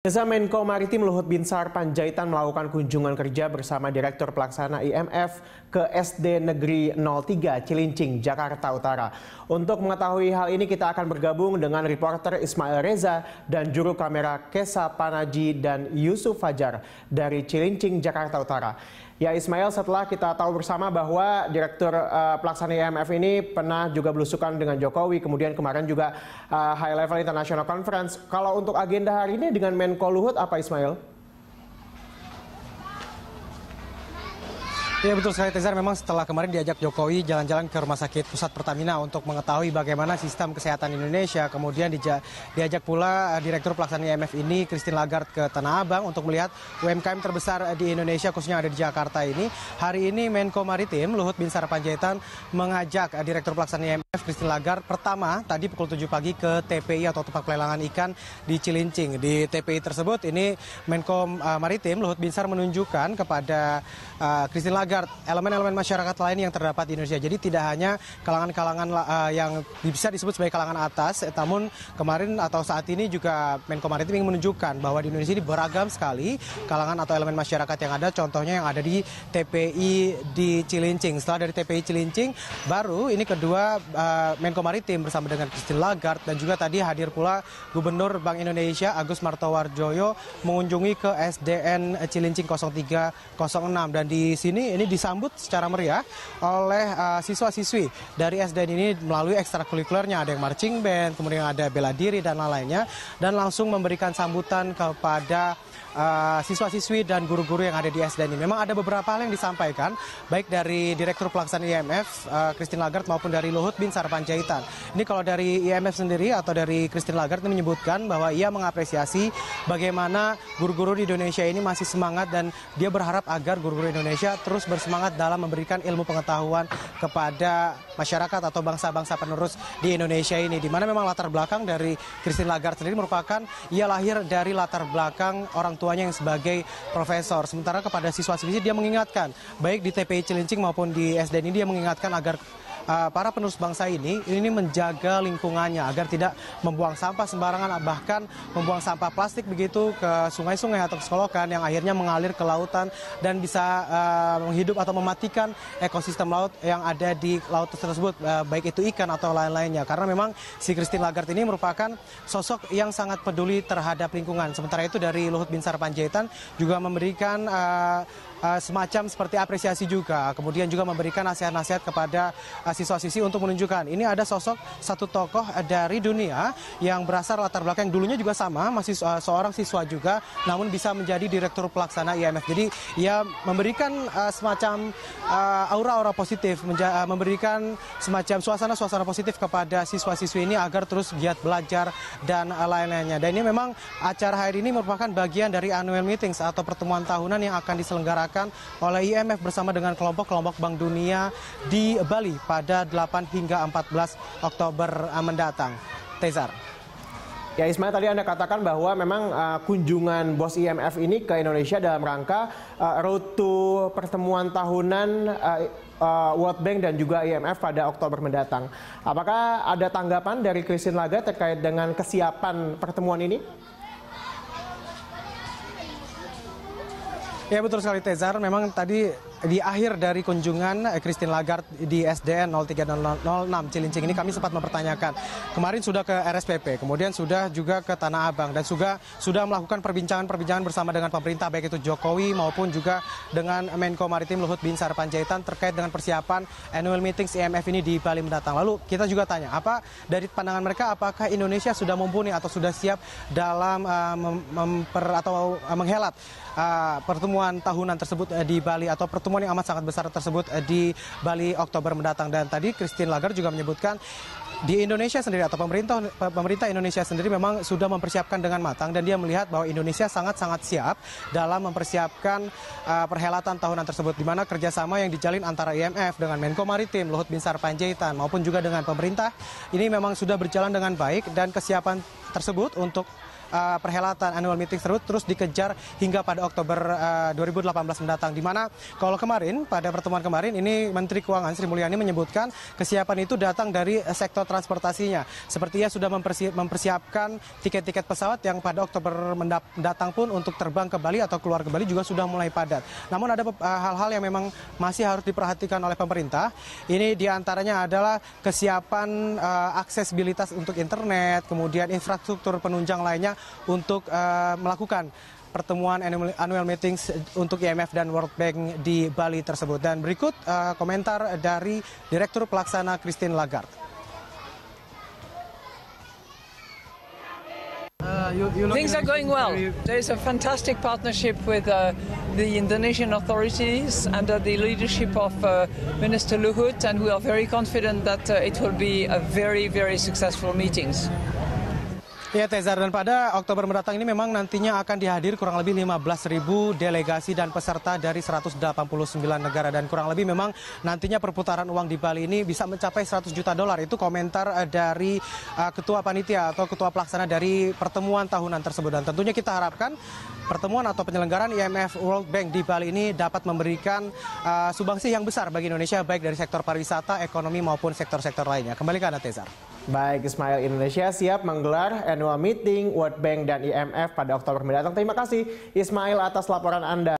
Desa Menko Maritim Luhut Binsar Panjaitan melakukan kunjungan kerja bersama Direktur Pelaksana IMF ke SD Negeri 03 Cilincing, Jakarta Utara. Untuk mengetahui hal ini kita akan bergabung dengan reporter Ismail Reza dan juru kamera Kesa Panaji dan Yusuf Fajar dari Cilincing, Jakarta Utara. Ya Ismail, setelah kita tahu bersama bahwa Direktur uh, Pelaksana IMF ini pernah juga belusukan dengan Jokowi, kemudian kemarin juga uh, High Level International Conference. Kalau untuk agenda hari ini dengan Menko Luhut apa Ismail? Ya betul sekali Tezar, memang setelah kemarin diajak Jokowi jalan-jalan ke rumah sakit pusat Pertamina untuk mengetahui bagaimana sistem kesehatan Indonesia. Kemudian diajak pula eh, Direktur Pelaksana IMF ini, Christine Lagarde ke Tanah Abang untuk melihat UMKM terbesar eh, di Indonesia khususnya ada di Jakarta ini. Hari ini Menko Maritim Luhut Binsar Panjaitan mengajak eh, Direktur Pelaksana IMF Christine Lagarde pertama tadi pukul 7 pagi ke TPI atau tempat pelelangan ikan di Cilincing. Di TPI tersebut ini Menko Maritim Luhut Binsar menunjukkan kepada Christine Lagarde agar elemen-elemen masyarakat lain yang terdapat di Indonesia. Jadi tidak hanya kalangan-kalangan uh, yang bisa disebut sebagai kalangan atas, eh, namun kemarin atau saat ini juga Menko Maritim ingin menunjukkan bahwa di Indonesia ini beragam sekali kalangan atau elemen masyarakat yang ada, contohnya yang ada di TPI di Cilincing. Setelah dari TPI Cilincing, baru ini kedua uh, Menko Maritim bersama dengan Christine Lagarde dan juga tadi hadir pula Gubernur Bank Indonesia Agus Martowarjoyo mengunjungi ke SDN Cilincing 0306 dan di sini ini disambut secara meriah oleh uh, siswa-siswi dari SDN ini melalui ekstrakurikulernya. Ada yang marching band, kemudian ada bela diri dan lain-lainnya. Dan langsung memberikan sambutan kepada Eh, siswa-siswi dan guru-guru yang ada di SD ini. Memang ada beberapa hal yang disampaikan, baik dari Direktur Pelaksana IMF, uh, eh, Christine Lagarde, maupun dari Luhut Bin Sarpanjaitan. Ini kalau dari IMF sendiri atau dari Christine Lagarde ini menyebutkan bahwa ia mengapresiasi bagaimana guru-guru di Indonesia ini masih semangat dan dia berharap agar guru-guru Indonesia terus bersemangat dalam memberikan ilmu pengetahuan kepada masyarakat atau bangsa-bangsa penerus di Indonesia ini. Dimana memang latar belakang dari Christine Lagarde sendiri merupakan ia lahir dari latar belakang orang tuanya yang sebagai profesor. Sementara kepada siswa-siswi dia mengingatkan, baik di TPI Cilincing maupun di SDN ini dia mengingatkan agar uh, para penerus bangsa ini ini menjaga lingkungannya agar tidak membuang sampah sembarangan bahkan membuang sampah plastik begitu ke sungai-sungai atau ke selokan yang akhirnya mengalir ke lautan dan bisa uh, menghidup atau mematikan ekosistem laut yang ada di laut tersebut uh, baik itu ikan atau lain-lainnya karena memang si Christine Lagarde ini merupakan sosok yang sangat peduli terhadap lingkungan sementara itu dari Luhut Binsar Panjaitan juga memberikan uh, uh, semacam seperti apresiasi juga kemudian juga memberikan nasihat-nasihat kepada uh, siswa sisi untuk menunjukkan ini ada sosok satu tokoh eh, dari dunia yang berasal latar belakang dulunya juga sama, masih eh, seorang siswa juga, namun bisa menjadi direktur pelaksana IMF. Jadi ia memberikan eh, semacam aura-aura positif, memberikan semacam suasana-suasana positif kepada siswa-siswi ini agar terus giat belajar dan lain-lainnya. Dan ini memang acara hari ini merupakan bagian dari annual meetings atau pertemuan tahunan yang akan diselenggarakan oleh IMF bersama dengan kelompok-kelompok Bank Dunia di Bali pada pada 8 hingga 14 Oktober eh, mendatang. Tezar. Ya Ismail tadi Anda katakan bahwa memang uh, kunjungan bos IMF ini ke Indonesia dalam rangka uh, road to pertemuan tahunan uh, uh, World Bank dan juga IMF pada Oktober mendatang. Apakah ada tanggapan dari Christine Laga terkait dengan kesiapan pertemuan ini? Ya betul sekali Tezar, memang tadi di akhir dari kunjungan eh, Christine Lagarde di SDN 03006 Cilincing ini kami sempat mempertanyakan. Kemarin sudah ke RSPP, kemudian sudah juga ke Tanah Abang dan juga sudah melakukan perbincangan-perbincangan bersama dengan pemerintah baik itu Jokowi maupun juga dengan Menko Maritim Luhut Binsar Panjaitan terkait dengan persiapan annual meetings IMF ini di Bali mendatang. Lalu kita juga tanya, apa dari pandangan mereka apakah Indonesia sudah mumpuni atau sudah siap dalam uh, memper atau eh, menghelat uh, pertemuan tahunan tersebut uh, di Bali atau pertemuan pertemuan yang amat sangat besar tersebut eh, di Bali Oktober mendatang. Dan tadi Christine Lagarde juga menyebutkan di Indonesia sendiri atau pemerintah pemerintah Indonesia sendiri memang sudah mempersiapkan dengan matang dan dia melihat bahwa Indonesia sangat-sangat siap dalam mempersiapkan uh, perhelatan tahunan tersebut di mana kerjasama yang dijalin antara IMF dengan Menko Maritim Luhut Binsar Panjaitan maupun juga dengan pemerintah ini memang sudah berjalan dengan baik dan kesiapan tersebut untuk uh, perhelatan annual meeting tersebut terus dikejar hingga pada Oktober uh, eh, 2018 mendatang. Di mana kalau kemarin pada pertemuan kemarin ini Menteri Keuangan Sri Mulyani menyebutkan kesiapan itu datang dari eh, sektor transportasinya. Seperti Sepertinya sudah mempersi mempersiapkan tiket-tiket pesawat yang pada Oktober mendatang pun untuk terbang ke Bali atau keluar ke Bali juga sudah mulai padat. Namun ada hal-hal uh, yang memang masih harus diperhatikan oleh pemerintah. Ini diantaranya adalah kesiapan uh, aksesibilitas untuk internet, kemudian infrastruktur penunjang lainnya untuk uh, melakukan pertemuan annual meetings untuk IMF dan World Bank di Bali tersebut. Dan berikut uh, komentar dari Direktur Pelaksana Christine Lagarde. Uh, you, you Things are going well. There is a fantastic partnership with uh, the Indonesian authorities under the leadership of uh, Minister Luhut, and we are very confident that uh, it will be a very, very successful meetings. Ya Tezar dan pada Oktober mendatang ini memang nantinya akan dihadir kurang lebih 15.000 delegasi dan peserta dari 189 negara dan kurang lebih memang nantinya perputaran uang di Bali ini bisa mencapai 100 juta dolar itu komentar eh, dari eh, ketua panitia atau ketua pelaksana dari pertemuan tahunan tersebut dan tentunya kita harapkan pertemuan atau penyelenggaraan IMF World Bank di Bali ini dapat memberikan eh, subangsi yang besar bagi Indonesia baik dari sektor pariwisata, ekonomi maupun sektor-sektor lainnya. Kembali ke Anda Tezar. Baik, Ismail Indonesia siap menggelar annual meeting World Bank dan IMF pada Oktober mendatang. Terima kasih Ismail atas laporan Anda.